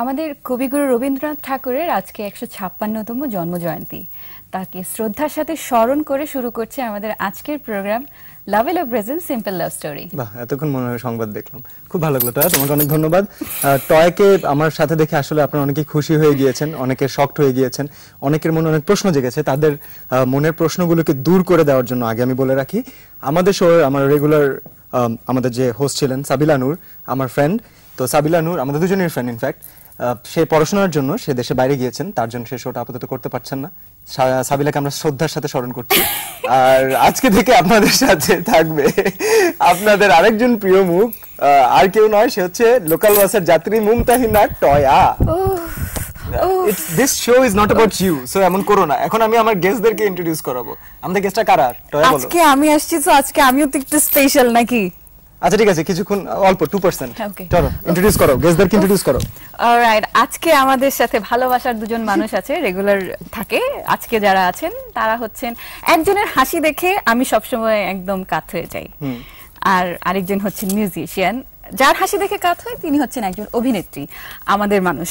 আমাদের কবিগুরু রবীন্দ্রনাথ ঠাকুরের আজকে একশো ছাপ্পান্নতম জন্মজয়ন্তী তাকে শ্রদ্ধার সাথে স্মরণ করে শুরু করছে আমাদের আজকের programme Lovelo present simple love story বাহ এতক্ষণ মনে হয় সংবাদ দেখলাম খুব ভালো লাগলো টয়া তোমাকে অনেক ধন্যবাদ টয়কে আমার সাথে দেখে আসলে আপনারা অনেকে খুশি হয়ে গিয়েছেন অনেকে শক্ট হয়ে গিয়েছেন অনেকের মনে অনেক প্রশ্ন জেগেছে তাদের মনের প্রশ্নগুলোকে দূর করে দেওয়ার জন্য আগে আমি বলে রাখি আমাদের শোয়ের আমার রেগুলার আমাদের যে হোস্ট ছিলেন সাবিলা নূর আমার ফ্রেন্ড তো সাবিলা নূর আমাদের দুজনের ফ্রেন্ড ইনফ্যাক্ট সে পড়াশোনার জন্য সে দেশে বাইরে গিয়েছেন তার জন্য সে শোটা আপাতত করতে পারছেন না সাবিলাকে আমরা শ্রদ্ধার সাথে স্মরণ করছি আর আজকে থেকে আপনাদের সাথে থাকবে আপনাদের আরেকজন প্রিয় মুখ আর কেউ নয় সে হচ্ছে লোকাল বাসের যাত্রী Mumtahina Toya this show is not about you so এমন করো না এখন আমি আমার গেস্টদেরকে ইন্ট্রোডিউস করাবো আমাদের গেস্টটা কারা টয়া বলো আজকে আমি আসছি তো আজকে আমিও তো একটু স্পেশাল নাকি আচ্ছা ঠিক আছে কিছুক্ষণ অল্প 2% হ্যাঁ, চলো ইন্ট্রোডিউস করো গেস্টদেরকে ইন্ট্রোডিউস করো অলরাইট আজকে আমাদের সাথে ভালোবাসার দুজন মানুষ আছে রেগুলার থাকে আজকে যারা আছেন তারা হচ্ছেন একজনের হাসি দেখে আমি সবসময় একদম কাত হয়ে যাই আর আরেকজন হচ্ছেন মিউজিশিয়ান যার হাসি দেখে কাত হয় তিনি হচ্ছেন একজন অভিনেত্রী আমাদের মানুষ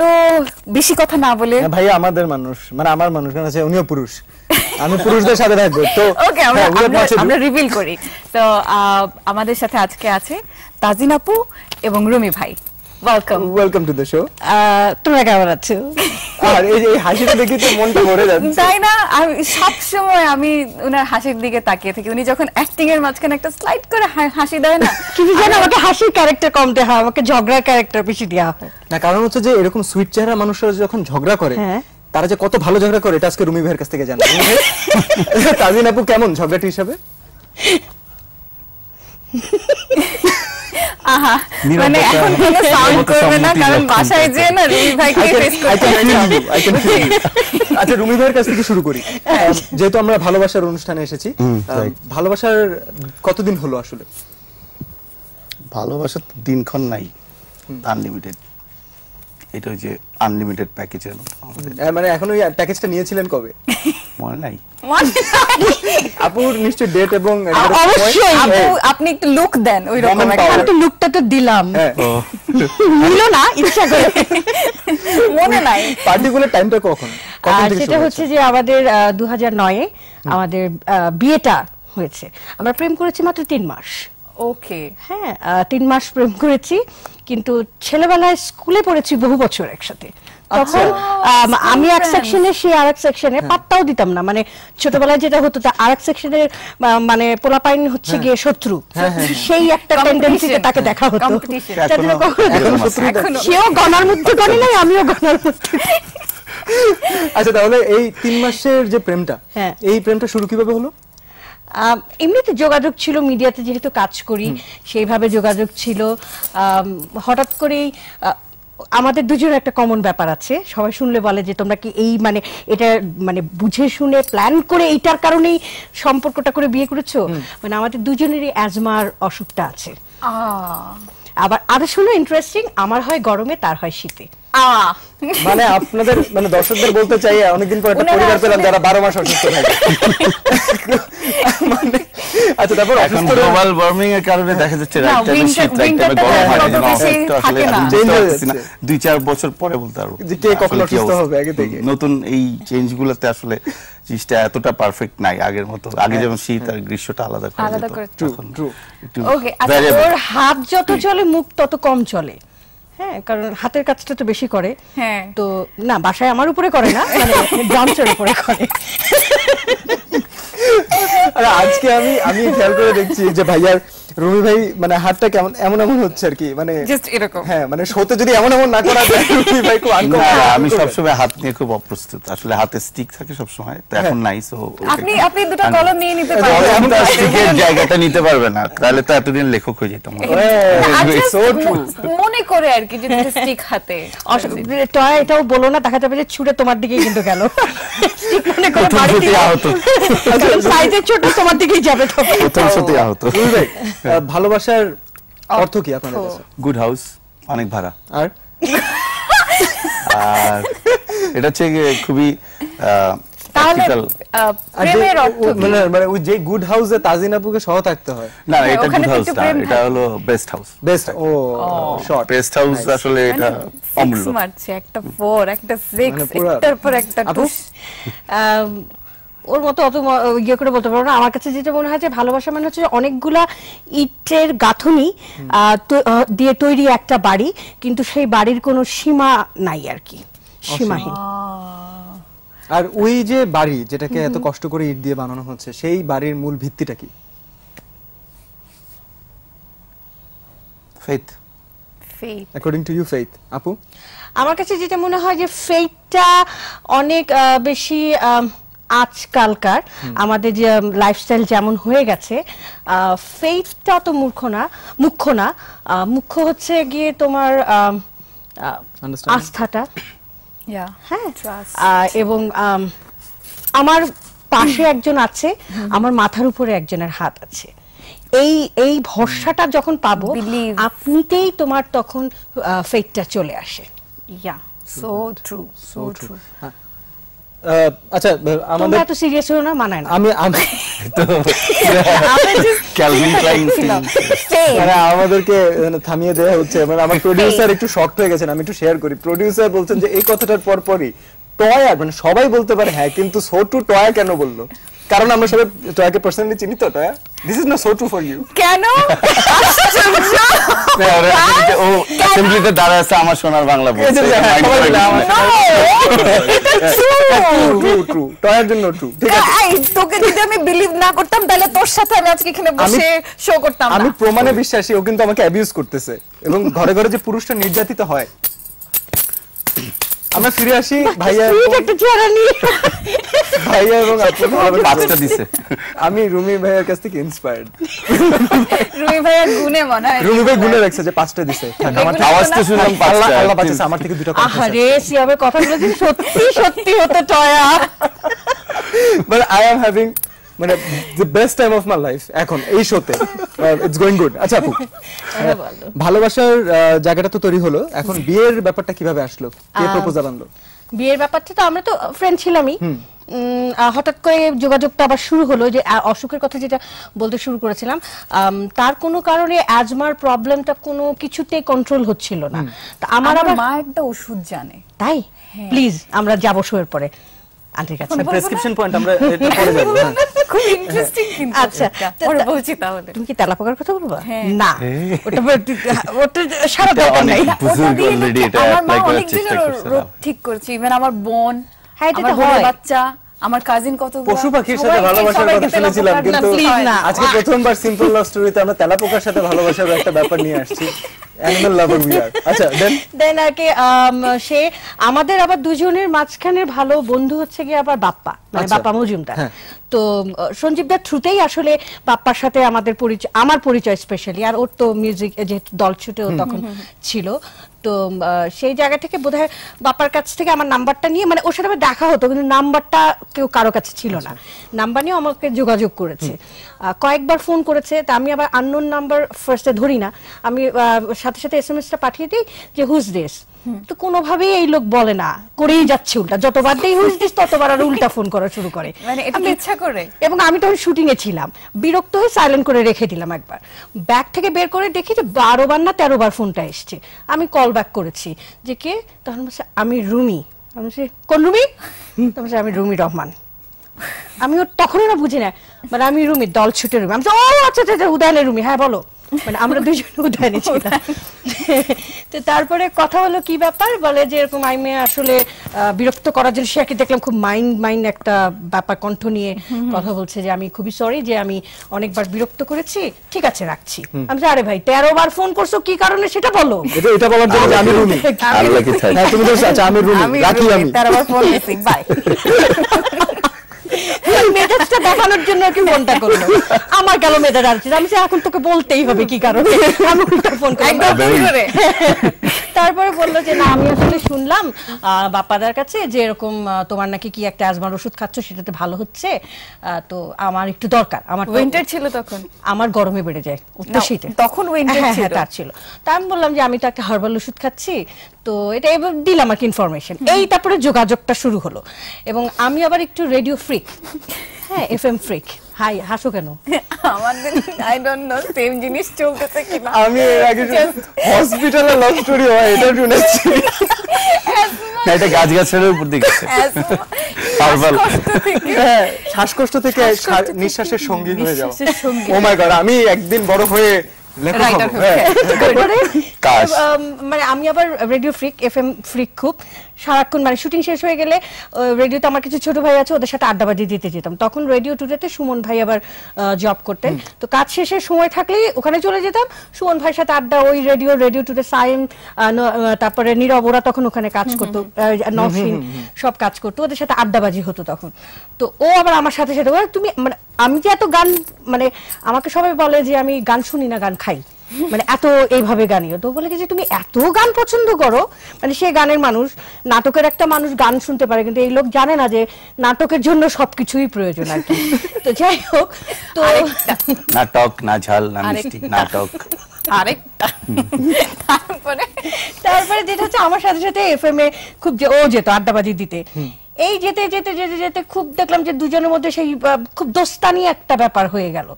তো বেশি কথা না বলে হ্যাঁ, ভাই আমাদের মানুষ মানে আমার মানুষ কারণ আছে উনিও পুরুষ আমি পুরুষদের সাথে থাকবো তো ওকে আমরা হ্যাঁ, আমরা রিভিল করি তো আমাদের সাথে আজকে আছে তাজিন আপু এবং রুমি ভাই welcome welcome to the show তোমরা কেমন আছো আর এই যে হাসিটা দেখে তো মনটা ভরে যাচ্ছে তাই না আমি সব সময় আমি ওনার হাসির দিকে তাকিয়ে থাকি উনি যখন অ্যাক্টিং এর মাঝখানে একটা স্লাইড করে হাসি দেয় না কিছু জানো আমাকে হাসির ক্যারেক্টার কমতে হয় আমাকে ঝগড়ার ক্যারেক্টার বেশি দেওয়া হয় না কারণ হচ্ছে যে এরকম সুইট চেহারা মানুষরা যখন ঝগড়া করে হ্যাঁ। তারা যে কত ভালো ঝগড়া করে এটা আজকে রুমি ভাইয়ের কাছ থেকে জানা তাজিন আপু কেমন ঝগড়াটি হিসাবে মানে আচ্ছা, কাছ থেকে শুরু করি হ্যাঁ। যেহেতু আমরা ভালোবাসার অনুষ্ঠানে এসেছি ভালোবাসার কতদিন হলো আসলে ভালোবাসার দিনক্ষণ নাই আনলিমিটেড এটা যে আনলিমিটেড প্যাকেজের মতো হ্যাঁ, মানে এখন ওই প্যাকেজটা নিয়েছিলেন কবে মনে নাই আপুর নিশ্চয় ডেট এবং অবশ্যই হ্যাঁ। আপনি একটু লুক দেন ওই রকম একটু লুকটা তো দিলাম হ্যাঁ। নিল না ইচ্ছা করে মনে নাই পার্টিকুলার টাইমটা কখন আর সেটা হচ্ছে যে আমাদের 2009 এ আমাদের বিয়েটা হয়েছে আমরা প্রেম করেছি মাত্র তিন মাস ওকে হ্যাঁ তিন মাস প্রেম করেছি কিন্তু ছেলেবেলায় স্কুলে পড়েছি বহু বছর একসাথে আচ্ছা। তখন আমি এক সেকশনে সে আর এক সেকশনে পাত্তাও দিতাম না মানে ছোটবেলায় যেটা হতো তা আর এক সেকশনের মানে পোলাপাইন হচ্ছে হ্যাঁ। গিয়ে শত্রু হ্যাঁ, হ্যাঁ, সেই একটা টেন্ডেন্সিতে তাকে দেখা হতো সেও গণার মধ্যে গণে নাই আমিও গণার মধ্যে আচ্ছা তাহলে এই তিন মাসের যে প্রেমটা এই প্রেমটা শুরু কিভাবে হলো এমনিতে যোগাযোগ ছিল মিডিয়াতে যেহেতু কাজ করি সেইভাবে যোগাযোগ ছিল হঠাৎ করেই আমাদের দুজনের একটা কমন ব্যাপার আছে সবাই শুনলে বলে যে তোমরা কি এই মানে এটা মানে বুঝে শুনে প্ল্যান করে এটার কারণেই সম্পর্কটা করে বিয়ে করেছো মানে আমাদের দুজনেরই অ্যাজমার অসুখটা আছে আবার আর শুনো ইন্টারেস্টিং আমার হয় গরমে তার হয় শীতে মানে আপনাদের মানে দর্শকদের বলতে চাই অনেকদিন পর একটা পরিবার পেলাম যারা বারো মাস অসুস্থ থাকে মানে, আচ্ছা তারপর এখন গ্লোবাল ওয়ার্মিং এর কারণে দেখা যাচ্ছে রাইট দুই চার বছর পরে বলতে পারবো যে হবে আগে থেকে নতুন এই চেঞ্জ গুলোতে আসলে জিনিসটা এতটা পারফেক্ট নাই আগের মতো আগে যেমন শীত আর গ্রীষ্মটা আলাদা করে আলাদা করে ওকে আচ্ছা ওর হাত যত hmm. চলে মুখ তত কম চলে হ্যাঁ কারণ হাতের কাজটা তো বেশি করে হ্যাঁ তো না বাসায় আমার উপরে করে না মানে ড্রামসের উপরে করে আজকে আমি আমি খেয়াল করে দেখছি যে ভাইয়ার রুমি ভাই মানে হাতটা কেমন এমন এমন হচ্ছে আর কি মানে জাস্ট এরকম হ্যাঁ মানে শোতে যদি এমন এমন না করা যায় রুমি ভাই খুব আনকমফোর্টেবল আমি সব সময় হাত নিয়ে খুব অপ্রস্তুত আসলে হাতে স্টিক থাকে সব সময় তো এখন নাই হ্যাঁ। সো আপনি আপনি দুটো কলম নিয়ে নিতে পারবেন আমি তো স্টিকের জায়গাটা নিতে পারবে না তাহলে তো এতদিন লেখক হয়ে যেতাম আচ্ছা, মনে করে আর কি যে স্টিক হাতে টয় এটাও বলো না দেখা যাবে যে ছুটে তোমার দিকেই কিন্তু গেল সাইজের ছোট তোমার দিকেই যাবে তো প্রথম সত্যি আহত হ্যাঁ। ভালোবাসার অর্থ কি আপনাদের কাছে গুড হাউস অনেক ভাড়া আর আর এটা হচ্ছে খুবই মানে, মানে ওই গুড হাউসে থাকতে হয় না হ্যাঁ, এটা গুড হাউস এটা হলো বেস্ট হাউস বেস্ট ও হাউস আসলে এটা মানে একটা 4 একটা 6 মানে একটার পর একটা ওর মতো অত ইয়ে করে বলতে পারবো না আমার কাছে যেটা মনে হয় যে ভালোবাসা মানে হচ্ছে অনেকগুলা ইটের গাঁথনি দিয়ে তৈরি একটা বাড়ি কিন্তু সেই বাড়ির কোনো সীমা নাই আর কি সীমাহীন আর ওই যে বাড়ি যেটাকে এত কষ্ট করে ইট দিয়ে বানানো হচ্ছে সেই বাড়ির মূল ভিত্তিটা কি faith faith according to you faith আপু আমার কাছে যেটা মনে হয় যে ফেথটা অনেক বেশি আজকালকার আমাদের যে লাইফস্টাইল যেমন হয়ে গেছে ফেইথটা তো মূর্খ না মুখ্য না মুখ্য হচ্ছে গিয়ে তোমার আস্থাটা হ্যাঁ এবং আমার পাশে একজন আছে আমার মাথার উপরে একজনের হাত আছে এই এই ভরসাটা যখন পাবো আপনিতেই তোমার তখন ফেটটা চলে আসে yeah so true so true আচ্ছা আমাদের সিরিয়াস হলো না মানায় না আমি আমি তো ক্যালভিন ক্লাইন মানে আমাদেরকে মানে থামিয়ে হচ্ছে মানে আমার প্রোডিউসার একটু হয়ে গেছেন আমি একটু শেয়ার করি প্রোডিউসার বলছেন যে এই কথাটার পরপরই টয় মানে সবাই বলতে পারে হ্যাঁ কিন্তু সোটু টয় কেন বললো কারণ আমরা সবাই টয়াকে পার্সোনালি চিনি তো টয়া দিস ইজ না সোটু ফর ইউ কেন তোকে যদি আমি বিলিভ না করতাম তাহলে তোর সাথে আমি আজকে এখানে বসে শো করতাম আমি প্রমাণে বিশ্বাসী ও কিন্তু আমাকে অ্যাবিউজ করতেছে এবং ঘরে ঘরে যে পুরুষটা নির্যাতিত হয় আমরা ফিরে আসি ভাইয়া একটা চেহারা নিয়ে ভাইয়া এবং আপনার পাঁচটা দিছে আমি রুমি ভাইয়ার কাছ থেকে ইন্সপায়ার্ড রুমি ভাইয়া গুনে মনে হয় রুমি ভাই গুনে রাখছে যে পাঁচটা দিছে আমার আওয়াজ তো শুনলাম পাঁচটা আল্লাহ বাঁচাইছে আমার থেকে দুটো আরে সিয়াবে কথাগুলো যদি সত্যি সত্যি হতো Toya but I am having মানে the best time of my life এখন এই শোতে ইটস গোইং গুড আচ্ছা আপু ভালোবাসার জায়গাটা তো তৈরি হলো এখন বিয়ের ব্যাপারটা কিভাবে আসলো কে প্রপোজাল আনলো বিয়ের ব্যাপারটা তো আমরা তো ফ্রেন্ড ছিলামই হঠাৎ করে যোগাযোগটা আবার শুরু হলো যে অসুখের কথা যেটা বলতে শুরু করেছিলাম তার কোনো কারণে অ্যাজমার প্রবলেমটা কোনো কিছুতে কন্ট্রোল হচ্ছিল না আমার আবার মা একটা ওষুধ জানে তাই প্লিজ হ্যাঁ। আমরা যাবো শোয়ের পরে প্রেসক্রিপশন পয়েন্ট আমরা এটা পড়ে যাব হ্যাঁ। খুব ইন্টারেস্টিং কিন্তু আচ্ছা পরে বলছি তাহলে তুমি কি তেলাপোকার কথা বলবা হ্যাঁ। না ওটা ওটা সারা দরকার নাই অলরেডি এটা অ্যাপ্লাই চেষ্টা ঠিক করছি ইভেন আমার বোন হ্যাঁ এটা হয় বাচ্চা আমার কাজিন কত পশু পাখির সাথে ভালোবাসার কথা শুনেছিলাম কিন্তু আজকে প্রথমবার সিম্পল লাভ স্টোরিতে আমরা তেলাপোকার সাথে ভালোবাসার একটা ব্যাপার নিয়ে আসছি আচ্ছা, সে আমাদের আবার দুজনের মাঝখানের ভালো বন্ধু হচ্ছে গিয়ে আবার বাপ্পা মানে আচ্ছা। বাপ্পা মজুমদার হ্যাঁ। তো সঞ্জীব দার থ্রুতেই আসলে বাপ্পার সাথে আমাদের পরিচয় আমার পরিচয় স্পেশালি আর ওর তো মিউজিক যেহেতু দল ছুটে ও তখন ছিল তো সেই জায়গা থেকে বোধহয় বাপার কাছ থেকে আমার নাম্বারটা নিয়ে মানে ওর সাথে দেখা হতো কিন্তু নাম্বারটা কেউ কারো কাছে ছিল না আচ্ছা। নাম্বার নিয়ে আমাকে যোগাযোগ করেছে কয়েকবার ফোন করেছে তা আমি আবার আননোন নাম্বার ফার্স্টে ধরি না আমি সাথে সাথে এস এম এসটা পাঠিয়ে দিই যে হুজ দেশ তো কোনোভাবেই এই লোক বলে না করেই যাচ্ছে উল্টা যতবার দেই হয়েছিস ততবার আর উল্টা ফোন করা শুরু করে মানে এটা ইচ্ছা করে এবং আমি তখন শুটিং এ ছিলাম বিরক্ত হয়ে সাইলেন্ট করে রেখে দিলাম একবার ব্যাগ থেকে বের করে দেখি যে বারো বার না তেরো বার ফোনটা এসছে আমি কল ব্যাক করেছি যে কে তখন বলছে আমি রুমি আমি কোন রুমি তখন আমি রুমি রহমান আমি তখনই না বুঝি না মানে আমি রুমি দল ছুটে রুমি আমি ও আচ্ছা, আচ্ছা আচ্ছা উদয়নের রুমি হ্যাঁ বলো মানে আমরা দুজন উদয়নে ছিলাম তো তারপরে কথা হলো কি ব্যাপার বলে যে এরকম আইমে আসলে বিরক্ত করার জন্য সে দেখলাম খুব মাইন্ড মাইন্ড একটা ব্যাপার কণ্ঠ নিয়ে কথা বলছে যে আমি খুবই সরি যে আমি অনেকবার বিরক্ত করেছি ঠিক আছে রাখছি আমি আরে ভাই তেরো বার ফোন করছো কি কারণে সেটা বলো এটা এটা বলার জন্য আমি রুমি আল্লাহ কি চাই তুমি তো আচ্ছা, আমি রুমি রাখি আমি তেরো বার ফোন বাই হ্যাঁ, মেজাজটা দেখানোর জন্য কি ফোনটা করলো আমার গেল মেজাজ আসছে আমি এখন তোকে বলতেই হবে কি কারণে আমি ফোন তারপরে বললো যে না আমি আসলে শুনলাম বাপ্পাদার কাছে যে এরকম তোমার নাকি কি একটা অ্যাজমার ওষুধ খাচ্ছ সেটাতে ভালো হচ্ছে তো আমার একটু দরকার আমার উইন্টার ছিল তখন আমার গরমে বেড়ে যায় উত্তর শীতে তখন উইন্টার হ্যাঁ, হ্যাঁ, ছিল তার ছিল তা আমি বললাম যে আমি তো একটা হার্বাল ওষুধ খাচ্ছি তো এটা দিলাম আর কি ইনফরমেশন এই তারপরে যোগাযোগটা শুরু হলো এবং আমি আবার একটু রেডিও ফ্রিক হ্যাঁ এফ এম ফ্রিক হাই হাসো কেন আমাদের আই ডোন্ট নো সেম জিনিস চলতেছে কিনা আমি এর আগে হসপিটালে লাভ স্টোরি হয় এটা শুনেছি না এটা গাছের উপর দিকে গেছে পারবাল শ্বাসকষ্ট হ্যাঁ, থেকে নিঃশ্বাসের সঙ্গী হয়ে যাও ও মাই গড আমি একদিন বড় হয়ে হ্যাঁ। মানে আমি আবার রেডিও ফ্রিক এফএম ফ্রিক খুব সারাক্ষণ মানে শুটিং শেষ হয়ে গেলে রেডিওতে আমার কিছু ছোট ভাই আছে ওদের সাথে আড্ডাবাজি দিতে যেতাম তখন রেডিও টুডেতে সুমন ভাই আবার জব করতেন তো কাজ শেষে সময় থাকলেই ওখানে চলে যেতাম সুমন ভাইয়ের সাথে আড্ডা ওই রেডিও রেডিও টুডে সাইম তারপরে নীরব ওরা তখন ওখানে কাজ করতো নসীন সব কাজ করতো ওদের সাথে আড্ডাবাজি হতো তখন তো ও আবার আমার সাথে সাথে তুমি মানে আমি যে এত গান মানে আমাকে সবাই বলে যে আমি গান শুনি না গান খাই মানে এত এইভাবে গানিও তো বলে যে তুমি এত গান পছন্দ করো মানে সে গানের মানুষ নাটকের একটা মানুষ গান শুনতে পারে কিন্তু এই লোক জানে না যে নাটকের জন্য সবকিছুই প্রয়োজন আর কি তো যাই হোক তো নাটক না ঝাল না মিষ্টি নাটক আরেকটা তারপরে যেটা হচ্ছে আমার সাথে সাথে এম এ খুব ও যেত আড্ডাবাজি দিতে এই যেতে যেতে যেতে যেতে খুব দেখলাম যে দুজনের মধ্যে সেই খুব দোস্তানি একটা ব্যাপার হয়ে গেল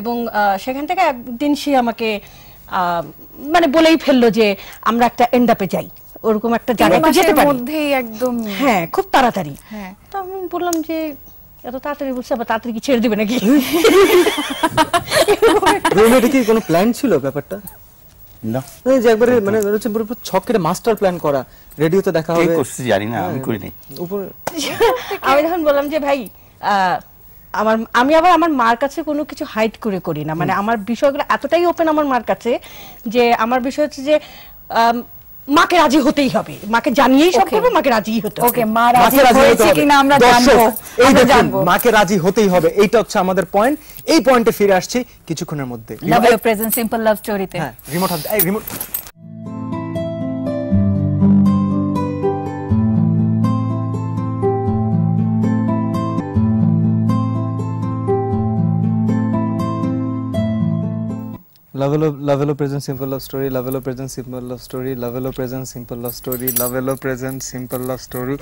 এবং সেখান থেকে একদিন সে আমাকে মানে বলেই ফেললো যে আমরা একটা এন্ডাপে যাই ওরকম একটা যেতে পারি মধ্যেই একদম হ্যাঁ খুব তাড়াতাড়ি হ্যাঁ। তো আমি বললাম যে এত তাড়াতাড়ি বলছে আবার তাড়াতাড়ি কি ছেড়ে দিবে নাকি কোনো প্ল্যান ছিল ব্যাপারটা মানে ছকের মাস্টার প্ল্যান করা রেডিওতে দেখা আমি হ্যাঁ। আমি যখন বললাম যে ভাই আমার আমি আবার আমার মার কাছে কোনো কিছু হাইড করে করি না মানে আমার বিষয়গুলো এতটাই ওপেন আমার মার কাছে যে আমার বিষয় হচ্ছে যে মাকে রাজি হতেই হবে মাকে জানিয়েই সব করবে মাকে রাজি হতে ওকে মা রাজি হয়েছে কিনা আমরা জানবো এই দেখুন মাকে রাজি হতেই হবে এইটা হচ্ছে আমাদের পয়েন্ট এই পয়েন্টে ফিরে আসছি কিছুক্ষণের মধ্যে love you present simple love স্টোরিতে হ্যাঁ রিমোট এই remote Lovelo Lovelo present simple love story Lovelo present simple love story Lovelo present simple love story Lovelo present simple love story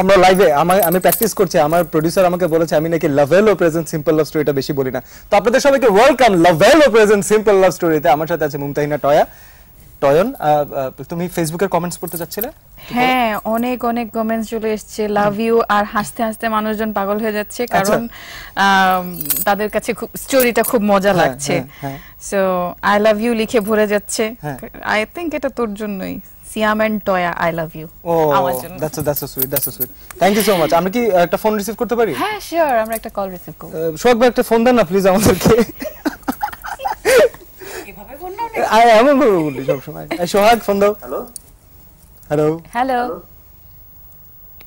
আমরা লাইভে আমি প্র্যাকটিস করছি আমার প্রোডিউসার আমাকে বলেছে আমি নাকি লাভেলো প্রেজেন্ট সিম্পল লাভ স্টোরিটা বেশি বলি না তো আপনাদের সবাইকে welcome Lovelo present simple love স্টোরিতে আমার সাথে আছে মুমতাহিনা টয়া টয়ন তুমি ফেসবুকে কমেন্টস পড়তে যাচ্ছিলে হ্যাঁ অনেক অনেক কমেন্টস চলে এসেছে লাভ ইউ আর হাসতে হাসতে মানুষজন পাগল হয়ে যাচ্ছে আচ্ছা। কারণ তাদের কাছে খুব স্টোরিটা খুব মজা হ্যাঁ, লাগছে সো আই লাভ ইউ লিখে ভরে যাচ্ছে আই হ্যাঁ। থিংক এটা তোর জন্যই Siyam and Toya I love you oh that's that's so sweet that's so sweet thank you so much আমরা কি একটা ফোন রিসিভ করতে পারি হ্যাঁ শিওর আমরা একটা কল রিসিভ করব সোহাগ একটা ফোন দেন না প্লিজ আমাদেরকে এমন ভাবে বলি সোহাগ ফোন দাও হ্যালো হ্যালো হ্যালো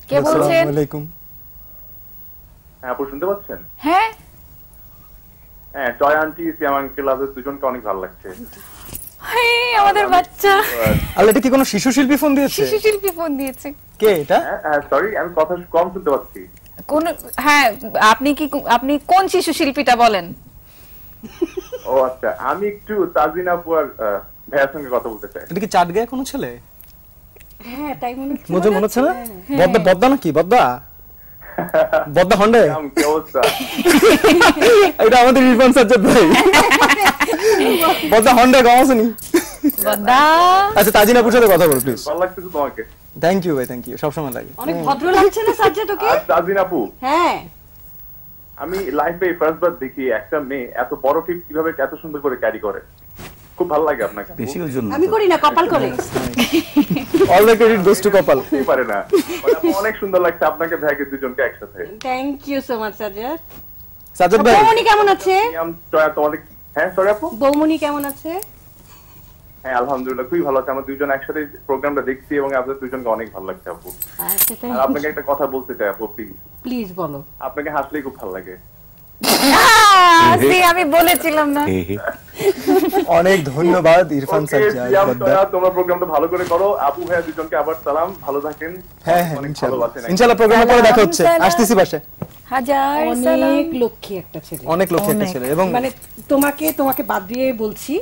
কে বলছেন আসসালামু আলাইকুম হ্যাঁ আপু শুনতে পাচ্ছেন হ্যাঁ হ্যাঁ টয় আন্টি সিয়াম দুজনকে অনেক ভালো লাগছে আমাদের বাচ্চা আল্লাহ এটা কি কোনো শিশু শিল্পী ফোন দিয়েছে শিশু শিল্পী ফোন দিয়েছে কে এটা হ্যাঁ সরি হ্যাঁ, আমি কথা কম শুনতে পাচ্ছি কোন হ্যাঁ আপনি কি আপনি কোন শিশু শিল্পীটা বলেন ও আচ্ছা আমি একটু তাজিন আপুয়ার সঙ্গে কথা বলতে চাই এটা কি চাটগাঁয়ে কোনো ছেলে হ্যাঁ, হ্যাঁ, হ্যাঁ। এটা আমাদের আচ্ছা, সাথে কথা ভালো তোমাকে থ্যাংক ইউ ভাই থ্যাংক ইউ সবসময় লাগে আমি লাইফে ফার্স্টবার দেখি একটা মেয়ে এত বড় ফিল্ম কিভাবে এত সুন্দর করে ক্যারি করে খুব ভালো লাগে আপনাকে বেশি জন্য আমি করি না কপাল করে all the credit goes to কপাল পারে না অনেক সুন্দর লাগছে আপনাকে ভাগে দুজনকে একসাথে thank you so much Sajjad Sajjad ভাই বৌমনি কেমন আছে হ্যাঁ সরি আপু বৌমনি কেমন আছে হ্যাঁ আলহামদুলিল্লাহ খুবই ভালো আছে আমরা দুইজন একসাথে প্রোগ্রামটা দেখছি এবং আপনাদের দুজনকে অনেক ভালো লাগছে আপু আচ্ছা, আপনাকে একটা কথা বলতে চাই আপু প্লিজ বলো আপনাকে হাসলেই খুব ভালো লাগে আমি বলেছিলাম না অনেক ধন্যবাদ ইরফান প্রোগ্রামটা ভালো করে করো ভাইয়া দুজনকে আবার সালাম ভালো থাকেন হ্যাঁ হ্যাঁ ইনশাআল্লাহ পরে দেখা হচ্ছে আসতেছি হাজার অনেক লক্ষ্মী একটা ছেলে অনেক লক্ষ্মী একটা ছেলে এবং মানে তোমাকে তোমাকে বাদ দিয়ে বলছি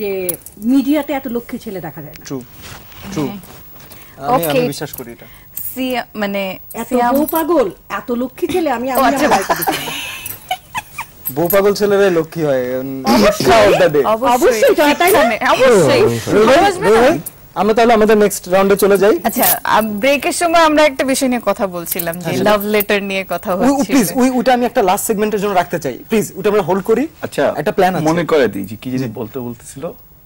যে মিডিয়াতে এত লক্ষ্মী ছেলে দেখা যায় ট্রু হ্যাঁ। ট্রু আমি বিশ্বাস করি এটা সি মানে এত পাগল এত লক্ষ্মী ছেলে আমি আমি আচ্ছা। বউ ছেলেরাই লক্ষ্মী হয় আমরা তাহলে আমাদের নেক্সট রাউন্ডে চলে যাই আচ্ছা ব্রেকের সময় আমরা একটা বিষয় নিয়ে কথা বলছিলাম যে লাভ হ্যাঁ, লেটার নিয়ে কথা হচ্ছিল প্লিজ ওই ওটা আমি একটা লাস্ট সেগমেন্টের জন্য রাখতে চাই প্লিজ ওটা আমরা হোল্ড করি আচ্ছা একটা প্ল্যান আছে মনে করে দিই যে কি জানি বলতে বলতেছিল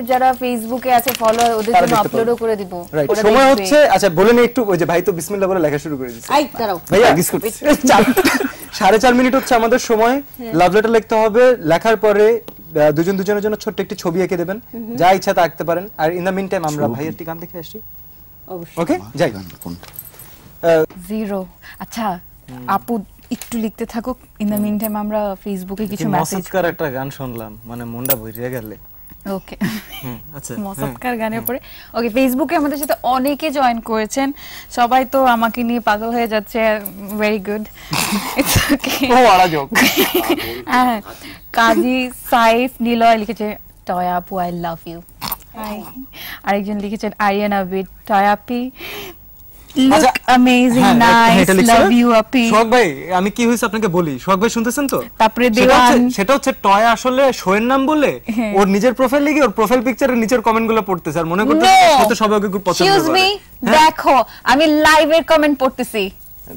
আমাদের যারা ফেসবুকে আছে ফলোয়ার ওদের জন্য আপলোডও করে দিব সময় হচ্ছে আচ্ছা বলে নে একটু ওই যে ভাই তো বিসমিল্লাহ বলে লেখা শুরু করে দিয়েছে আই দাঁড়াও ভাইয়া সাড়ে চার মিনিট হচ্ছে আমাদের সময় লাভ হ্যাঁ। লেটার লিখতে হবে লেখার পরে দুজন দুজনের জন্য ছোট্ট একটি ছবি এঁকে দেবেন যা ইচ্ছা তা আঁকতে পারেন আর ইন দ্য মিন টাইম আমরা ভাইয়ের টি গান দেখে আসি ওকে যাই জিরো আচ্ছা আপু একটু লিখতে থাকুক ইন দ্য মিন টাইম আমরা ফেসবুকে কিছু মেসেজ করার একটা গান শুনলাম মানে মনটা ভরে গেল ওকে আচ্ছা মসাৎকার গানের পরে ওকে ফেসবুকে আমাদের সাথে অনেকে জয়েন করেছেন সবাই তো আমাকে নিয়ে পাগল হয়ে যাচ্ছে ভেরি গুড ইটস ওকে ও আড়া জোক হ্যাঁ, হ্যাঁ। কাজী সাইফ নিলয় লিখেছে টয়া আপু আই লাভ ইউ আরেকজন লিখেছেন আরিয়ানা বিট টয়াপি look amazing nice love you আপি শোক ভাই আমি কি হইছে আপনাকে বলি শোক ভাই শুনতেছেন তো তারপরে দেওয়ান সেটা হচ্ছে টয় আসলে শোয়ের নাম বলে হ্যাঁ। ওর নিজের প্রোফাইলে গিয়ে ওর প্রোফাইল পিকচারের নিচের কমেন্টগুলো পড়তেছে আর মনে করতে হয়তো সবাইকে খুব পছন্দ করে হ্যাঁ? দেখো আমি লাইভের কমেন্ট পড়তেছি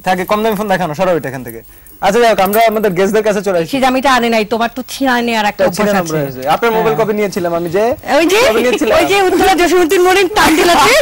থাকে কম দামি ফোন দেখানো সরাও এটা এখান থেকে আচ্ছা যাক আমরা আমাদের গেস্টদের কাছে চলে আসি আমি আনে নাই তোমার তো ছিনায় নেয়ার একটা অভ্যাস আছে আপনার মোবাইল হ্যাঁ। কবে নিয়েছিলাম আমি যে ওই যে ওই যে উত্তরা জসিমুদ্দিন মোড়ের টান দিলাতে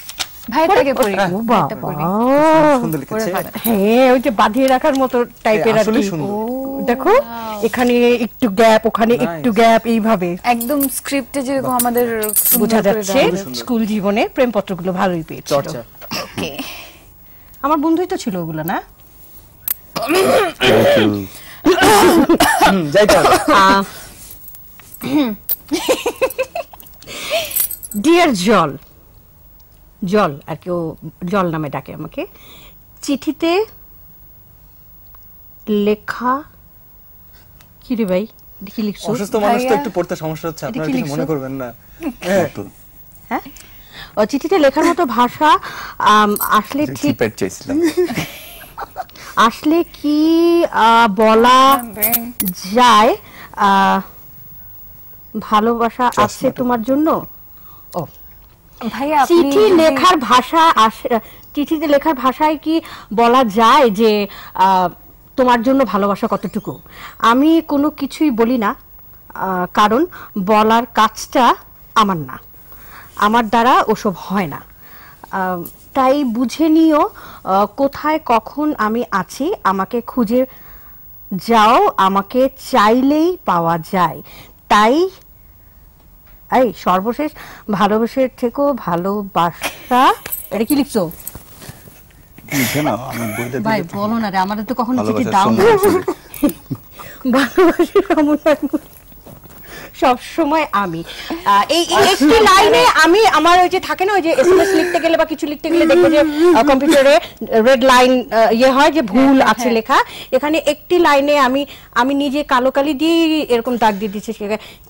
ভাইটাকে পড়ি হ্যাঁ রাখার মতো টাইপের হ্যাঁ, এখানে একটু গ্যাপ ওখানে একটু গ্যাপ এইভাবে একদম স্ক্রিপ্টে আমাদের স্কুল জীবনে প্রেমপত্রগুলো ভালোই পেয়েছে আমার বন্ধুই তো ছিল ওগুলো না ডিয়ার জল জল আর কেউ জল নামে ডাকে আমাকে চিঠিতে লেখা কি রে ভাই দেখি লিখছ অসুস্থ মানুষ তো একটু পড়তে সমস্যা হচ্ছে আপনারা কিছু মনে করবেন না হ্যাঁ।, হ্যাঁ ও চিঠিতে লেখার মতো ভাষা আসলে ঠিক আসলে কি বলা যায় ভালোবাসা আছে তোমার জন্য চিঠি লেখার ভাষা চিঠিতে লেখার ভাষায় কি বলা যায় যে তোমার জন্য ভালোবাসা কতটুকু আমি কোনো কিছুই বলি না কারণ বলার কাজটা আমার না আমার দ্বারা ওসব হয় না তাই বুঝে নিও কোথায় কখন আমি আছি আমাকে খুঁজে যাও আমাকে চাইলেই পাওয়া যায় তাই এই সর্বশেষ ভালোবেসে থেকেও ভালোবাসা এটা কি লিখছো ভাই বলো না রে আমাদের তো কখনো চিঠি দাম ভালোবাসি কামনা সব সময় আমি এই একটি লাইনে আমি আমার ওই যে থাকে না ওই যে এসএমএস লিখতে গেলে বা কিছু লিখতে গেলে দেখবো যে কম্পিউটারে রেড লাইন ইয়ে হয় যে ভুল হ্যাঁ, আছে হ্যাঁ। লেখা এখানে একটি লাইনে আমি আমি নিজে কালো কালি দিয়ে এরকম দাগ দিয়ে দিচ্ছি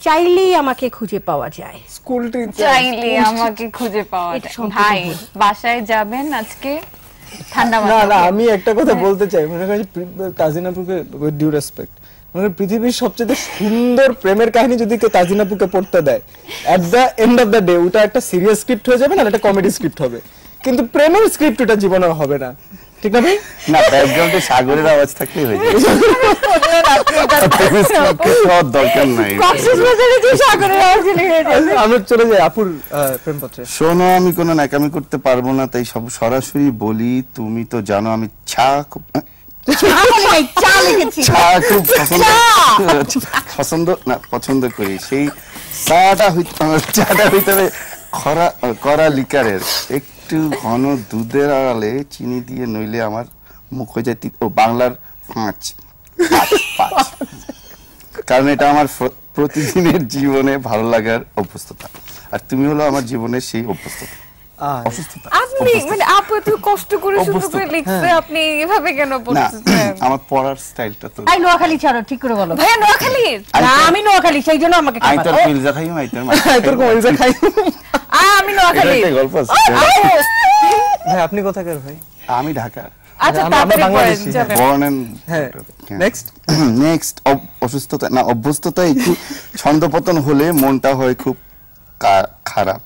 চাইলেই আমাকে খুঁজে পাওয়া যায় স্কুল চাইলেই আমাকে খুঁজে পাওয়া যায় ভাই বাসায় যাবেন আজকে ঠান্ডা না না আমি একটা কথা হ্যাঁ। বলতে চাই মনে করি তাজিনাপুরকে উইথ ডিউ রেসপেক্ট মানে পৃথিবীর সবচেয়ে সুন্দর প্রেমের কাহিনী যদি কেউ তাজিনাপুকে পড়তে দেয় at the end of the day ওটা একটা সিরিয়াস স্ক্রিপ্ট হয়ে যাবে না একটা কমেডি স্ক্রিপ্ট হবে কিন্তু প্রেমের স্ক্রিপ্ট ওটা হবে না ঠিক না ভাই না ব্যাকগ্রাউন্ডে সাগরের আওয়াজ থাকলেই হয়ে দরকার নাই চলে যাই আপুর শোনো আমি কোনো করতে পারবো না তাই সব সরাসরি বলি তুমি তো জানো আমি ছা চা খুব পছন্দ পছন্দ না পছন্দ করি সেই চাটা চাটা হইতে খরা করা লিকারের একটু ঘন দুধের আড়ালে চিনি দিয়ে নইলে আমার মুখজাতি ও বাংলার পাঁচ কারণ এটা আমার প্রতিদিনের জীবনে ভালো লাগার অভ্যস্ততা আর তুমি হলো আমার জীবনের সেই অভ্যস্ততা আপনি মানে আপু এত কষ্ট করে শুরু করে লিখছে হ্যাঁ। আপনি এভাবে কেন আমার পড়ার স্টাইলটা তো আই নোয়াখালী ছাড়ো ঠিক করে বলো ভাই নোয়াখালী না আমি নোয়াখালী সেই জন্য আমাকে আই তোর খাইও আই তোর আই তোর খাইও আমি নোয়াখালী এটা গল্প ভাই আপনি ভাই আমি ঢাকা আচ্ছা বর্ন নেক্সট নেক্সট অসুস্থতা না অভ্যস্ততা একটু ছন্দপতন হলে মনটা হয় খুব খারাপ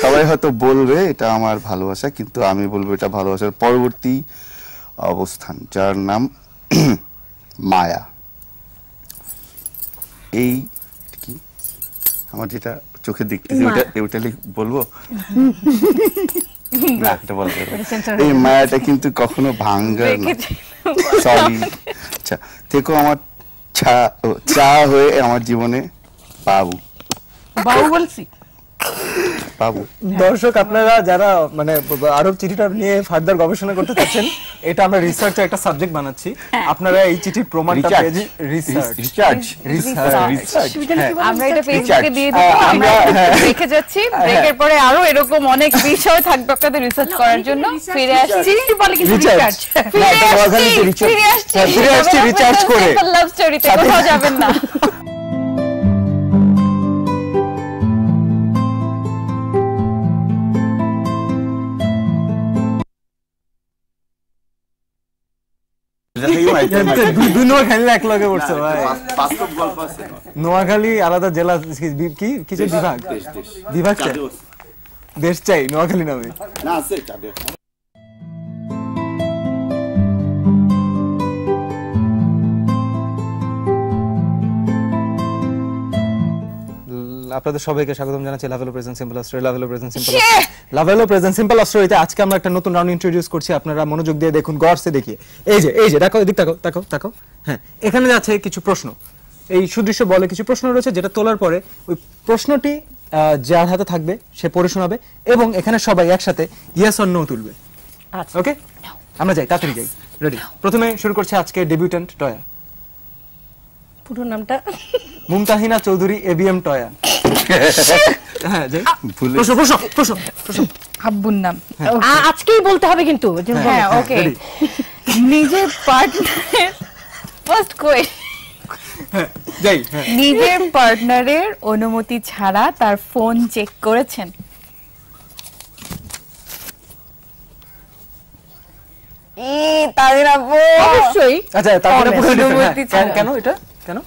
সবাই হয়তো বলবে এটা আমার ভালোবাসা কিন্তু আমি বলবো এটা ভালোবাসার পরবর্তী অবস্থান যার নাম মায়া এই কি আমার যেটা চোখে দেখতে ওটা বলবো এই মায়াটা কিন্তু কখনো ভাঙ্গার না সরি আচ্ছা থেকে আমার চা হয়ে আমার জীবনে বাবু বাবু বলছি পাবো দর্শক আপনারা যারা মানে আরব চিঠিটা নিয়ে ফার্দার গবেষণা করতে চাচ্ছেন এটা আমরা রিসার্চে একটা সাবজেক্ট বানাচ্ছি আপনারা এই চিঠির প্রমাণটা পেয়ে রিসার্চ রিসার্চ রিসার্চ আমরা এটা ফেসবুকে দিয়ে দিব আমরা রেখে যাচ্ছি ব্রেকের পরে আরো এরকম অনেক বিষয় থাকবে আপনাদের রিসার্চ করার জন্য ফিরে আসছি বলে কি রিসার্চ ফিরে আসছি ফিরে আসছি রিসার্চ করে লাভ স্টোরিতে কোথাও যাবেন না নোয়াখালী এক লগে পড়ছে নোয়াখালী আলাদা জেলা কি কিছু বিভাগ বিভাগ দেশ চাই নোয়াখালী নামে আপনাদের সবাইকে স্বাগতম জানাচ্ছি লাভেলো প্রেজেন্ট সিম্পল অস্ট্রেলিয়া লাভেলো প্রেজেন্ট সিম্পল লাভেলো প্রেজেন্ট সিম্পল অস্ট্রেলিয়াতে আজকে আমরা একটা নতুন রাউন্ড ইন্ট্রোডিউস করছি আপনারা মনোযোগ দিয়ে দেখুন গর্সে দেখি এই যে এই যে দেখো এদিক তাকাও তাকাও তাকাও হ্যাঁ এখানে আছে কিছু প্রশ্ন এই সুদৃশ্য বলে কিছু প্রশ্ন রয়েছে যেটা তোলার পরে ওই প্রশ্নটি যার হাতে থাকবে সে পড়ে শোনাবে এবং এখানে সবাই একসাথে ইয়েস অর নো তুলবে ওকে আচ্ছা। আমরা যাই তাড়াতাড়ি যাই রেডি প্রথমে শুরু করছে আজকে ডেবিউট্যান্ট টয়া পুরো নামটা মুমতাহিনা চৌধুরী এবিএম হ্যাঁ, টয়া হ্যাঁ। হ্যাঁ, নিজের পার্টনারের অনুমতি ছাড়া তার ফোন চেক করেছেন তাদের অবশ্যই আচ্ছা, কেন এটা কেন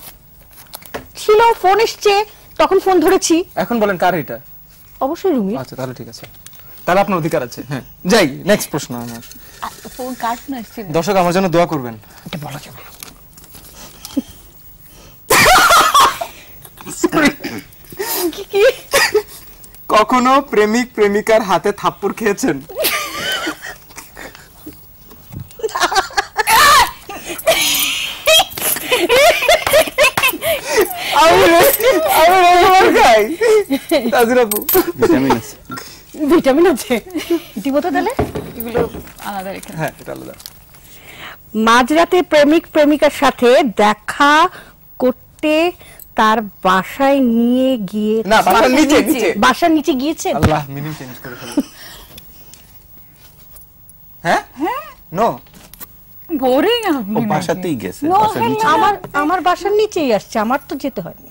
ছিল ফোন এসছে তখন ফোন ধরেছি এখন বলেন কার এটা অবশ্যই রুমি আচ্ছা তাহলে ঠিক আছে তাহলে আপনার অধিকার আছে হ্যাঁ যাই নেক্সট প্রশ্ন আমার ফোন কার ফোন এসছে দর্শক আমার জন্য দোয়া করবেন এটা বলা যাবে কখনো প্রেমিক প্রেমিকার হাতে থাপ্পড় খেয়েছেন ভিটামিন আছে ভিটামিন আছে দিব তো তাহলে এগুলো আলাদা রেখে হ্যাঁ এটা আলাদা মাঝরাতে প্রেমিক প্রেমিকার সাথে দেখা করতে তার বাসায় নিয়ে গিয়ে না বাসার নিচে নিচে বাসার নিচে গিয়েছে আল্লাহ মিনিং চেঞ্জ করে হ্যাঁ নো হ্যাঁ। বোরিং বাসাতেই গেছে হ্যাঁ, আমার আমার বাসার নিচেই আসছে আমার তো যেতে হয়নি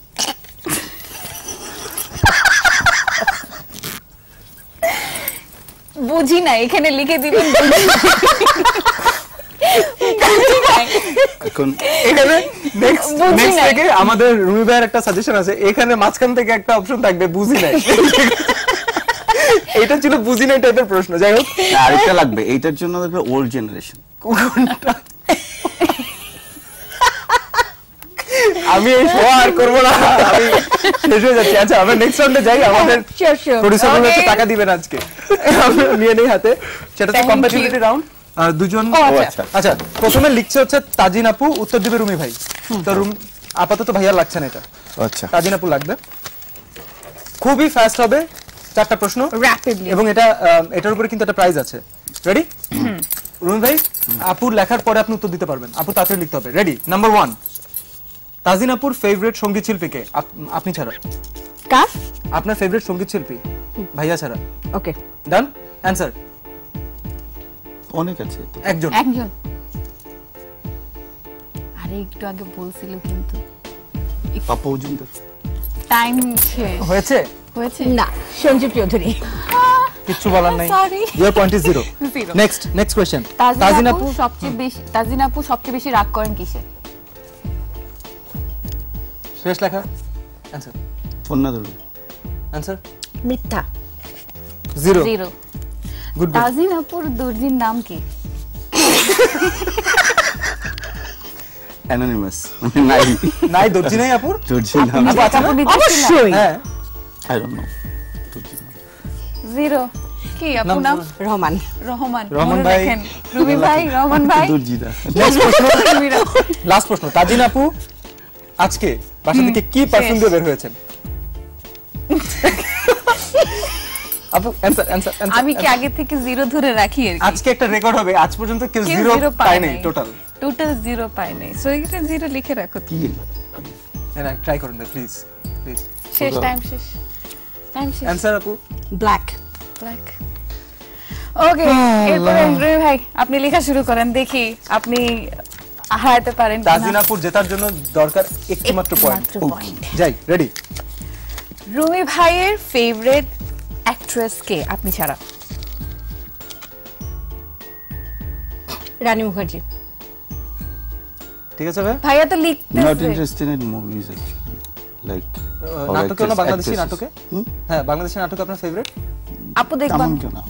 বুঝি না এখানে লিখে দিবেন আমাদের রুমি ভাইয়ের একটা সাজেশন আছে এখানে মাঝখান থেকে একটা অপশন থাকবে বুঝি নাই এটা ছিল বুঝি নাই টাইপের প্রশ্ন যাই হোক আরেকটা লাগবে এইটার জন্য ওল্ড জেনারেশন কোনটা আমি এই শো আর করব না আমি শেষ হয়ে যাচ্ছি আচ্ছা আমরা নেক্সট রাউন্ডে যাই আমাদের প্রোডিউসার টাকা দিবেন আজকে নিয়ে নেই হাতে সেটা তো কম্পিটিটিভ রাউন্ড দুজন আচ্ছা।, আচ্ছা।, আচ্ছা প্রথমে লিখছে হচ্ছে তাজিন আপু উত্তর দিবে রুমি ভাই তো রুম আপাতত ভাইয়া লাগছে না এটা আচ্ছা তাজিন আপু লাগবে খুবই ফাস্ট হবে চারটা প্রশ্ন এবং এটা এটার উপরে কিন্তু একটা প্রাইজ আছে রেডি রুমি ভাই আপুর লেখার পরে আপনি উত্তর দিতে পারবেন আপু তাড়াতাড়ি লিখতে হবে রেডি নাম্বার ওয়ান তাজিনাপুর ফেভারিট সঙ্গীত শিল্পীকে আপনি ছাড়া কার আপনার ফেভারিট সঙ্গীত শিল্পী ভাইয়া ছাড়া ওকে ডান অ্যানসার অনেক আছে একজন একজন আরে একটু আগে বলছিল কিন্তু পাপা মজুমদার টাইম হয়েছে হয়েছে হয়েছে না সঞ্জু চৌধুরী কিছু বলার নাই your point is zero next next question তাজিনাপুর সবচেয়ে বেশি তাজিনাপুর সবচেয়ে বেশি রাগ করেন কিসে শেষ লেখা অ্যান্সার অন্য দুর্গা অ্যান্সার মিথ্যা জিরো জিরো গুড তাজিনাপুর দর্জির নাম কি অ্যানোনিমাস নাই নাই দর্জি নাই আপুর দর্জি নাম অবশ্যই হ্যাঁ আই ডোন্ট নো জিরো কি আপু নাম রহমান রহমান রহমান ভাই রুবি ভাই রহমান ভাই দর্জিদা লাস্ট প্রশ্ন লাস্ট প্রশ্ন তাজিন আজকে বাসা থেকে কি পারফিউম দিয়ে বের হয়েছেন আপু অ্যানসার অ্যানসার আমি কি আগে থেকে জিরো ধরে রাখি আর আজকে একটা রেকর্ড হবে আজ পর্যন্ত কেউ জিরো পায় নাই টোটাল টোটাল জিরো পায় নাই সো এইটা জিরো লিখে রাখো কি না ট্রাই করুন না প্লিজ প্লিজ শেষ টাইম শেষ টাইম শেষ অ্যানসার আপু ব্ল্যাক ব্ল্যাক ওকে এরপরে ভাই আপনি লেখা শুরু করেন দেখি আপনি হারাতে পারেন তাজিনাপুর জেতার জন্য দরকার পয়েন্ট যাই রেডি রুমি ভাইয়ের ফেভারিট অ্যাক্ট্রেস কে আপনি ছাড়া রানী মুখার্জি ঠিক আছে ভাই ভাইয়া তো লিখতে not interested in movies like নাটকে নাটকে hmm? হ্যাঁ বাংলাদেশী নাটক আপনার ফেভারিট আপু দেখবেন তেমন কেউ না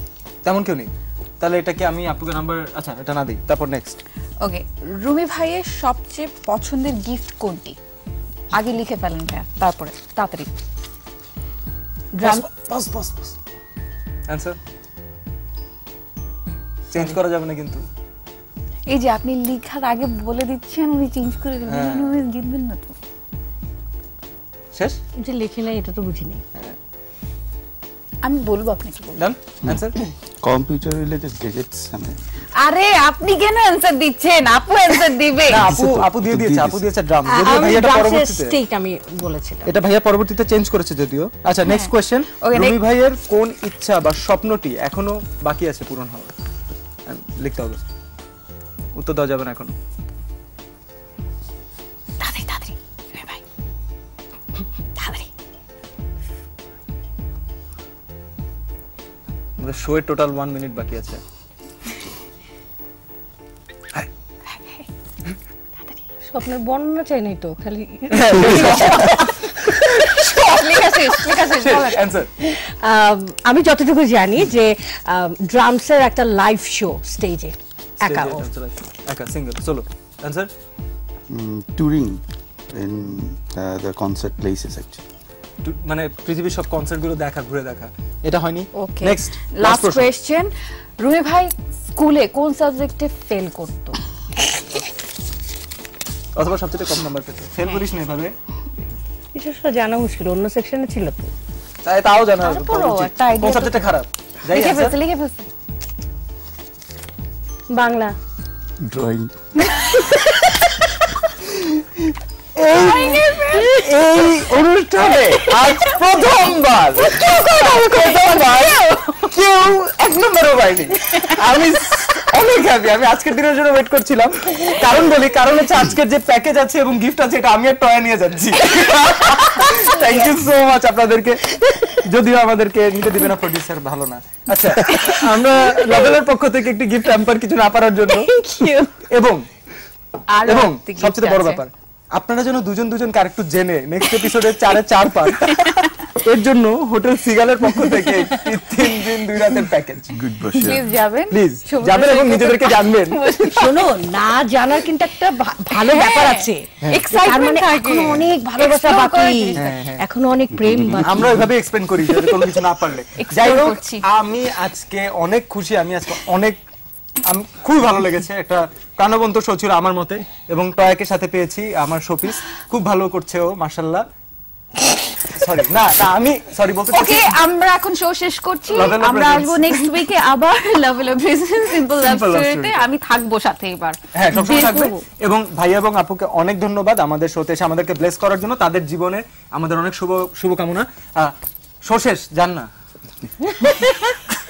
তেমন কেউ নেই তাহলে এটাকে আমি আপুকে নাম্বার আচ্ছা এটা না দিই তারপর নেক্সট ওকে রুমি ভাইয়ের সবচেয়ে পছন্দের গিফট কোনটি আগে লিখে ফেলেন ভাইয়া তারপরে তাড়াতাড়ি চেঞ্জ করা যাবে না কিন্তু এই যে আপনি লিখার আগে বলে দিচ্ছেন উনি চেঞ্জ করে দিবেন হ্যাঁ। উনি জিতবেন না তো শেষ যে লিখে নাই এটা তো বুঝিনি আমি বলবো আপনাকে done answer computer related gadgets মানে আরে আপনি কেন आंसर দিচ্ছেন আপু आंसर দিবে না আপু আপু দিয়ে দিয়েছে আপু দিয়েছে ড্রাম যদিও ভাইয়া এটা পরবর্তীতে ঠিক আমি বলেছিলাম এটা ভাইয়া পরবর্তীতে চেঞ্জ করেছে যদিও আচ্ছা নেক্সট হ্যাঁ। কোশ্চেন রুমি ভাইয়ের কোন ইচ্ছা বা স্বপ্নটি এখনো বাকি আছে পূরণ হওয়ার লিখতে হবে উত্তর দেওয়া যাবে না এখন আমাদের শোয়ের টোটাল ওয়ান মিনিট বাকি আছে স্বপ্নের বর্ণনা চাই নাই তো খালি হ্যাঁ, হ্যাঁ। আমি যতটুকু জানি যে ড্রামসের একটা লাইভ শো স্টেজে একা একা single solo answer touring in the concert places actually মানে পৃথিবীর সব কনসার্টগুলো দেখা ঘুরে দেখা এটা হয়নি নেক্সট লাস্ট কোয়েশ্চেন রুমি ভাই স্কুলে কোন সাবজেক্টে ফেল করত অথবা সবচেয়ে কম নাম্বার পেতে ফেল হ্যাঁ। করিস না এভাবে কিছু জানা মুশকিল অন্য সেকশনে ছিল তো তাই তাও জানা কোন সাবজেক্টে খারাপ যাই আছে লিখে ফেলছি বাংলা ড্রয়িং এই অনুষ্ঠানে আজ প্রথমবার প্রথমবার কেউ এক নম্বরও পাইনি আমি অনেক হ্যাপি আমি আজকের দিনের জন্য ওয়েট করছিলাম কারণ বলি কারণ হচ্ছে আজকের যে প্যাকেজ আছে এবং গিফট আছে এটা আমি আর টয়া নিয়ে যাচ্ছি থ্যাংক ইউ সো মাচ আপনাদেরকে যদিও আমাদেরকে নিতে দিবে না প্রডিউসার ভালো না আচ্ছা আমরা লাভেলের পক্ষ থেকে একটি গিফট অ্যাম্পার কিছু না পারার জন্য এবং এবং সবচেয়ে বড় ব্যাপার আপনারা যেন দুজন দুজন ক্যারেক্টার জেনে নেক্সট এপিসোডে চারে চার পার এর জন্য হোটেল সিগালের পক্ষ থেকে তিন দিন দুই রাতের প্যাকেজ গুড প্লিজ যাবেন প্লিজ যাবেন এবং নিজেদেরকে জানবেন শুনো না জানার কিন্তু একটা ভালো হ্যাঁ। ব্যাপার আছে এক্সাইটমেন্ট হ্যাঁ। মানে এখন অনেক ভালোবাসা বাকি হ্যাঁ, এখন অনেক প্রেম বাকি আমরা এভাবে এক্সপ্লেইন করি যদি কোনো কিছু না পারলে যাই হোক আমি আজকে অনেক খুশি আমি আজকে অনেক খুবই ভালো লেগেছে একটা প্রাণবন্ত শো ছিল আমার মতে এবং টয়াকে সাথে পেয়েছি আমার শোপিস খুব ভালো করছে ও মার্শাল্লাহ সরি না আমি সরি বলতে ওকে আমরা এখন শো শেষ করছি আমরা আসবো নেক্সট উইকে আবার সিম্পল লাভ স্টোরিতে আমি থাকবো সাথে এবার হ্যাঁ সবসময় থাকবে এবং ভাইয়া এবং আপুকে অনেক ধন্যবাদ আমাদের শোতে এসে আমাদেরকে ব্লেস করার জন্য তাদের জীবনে আমাদের অনেক শুভ শুভকামনা শো শেষ জান না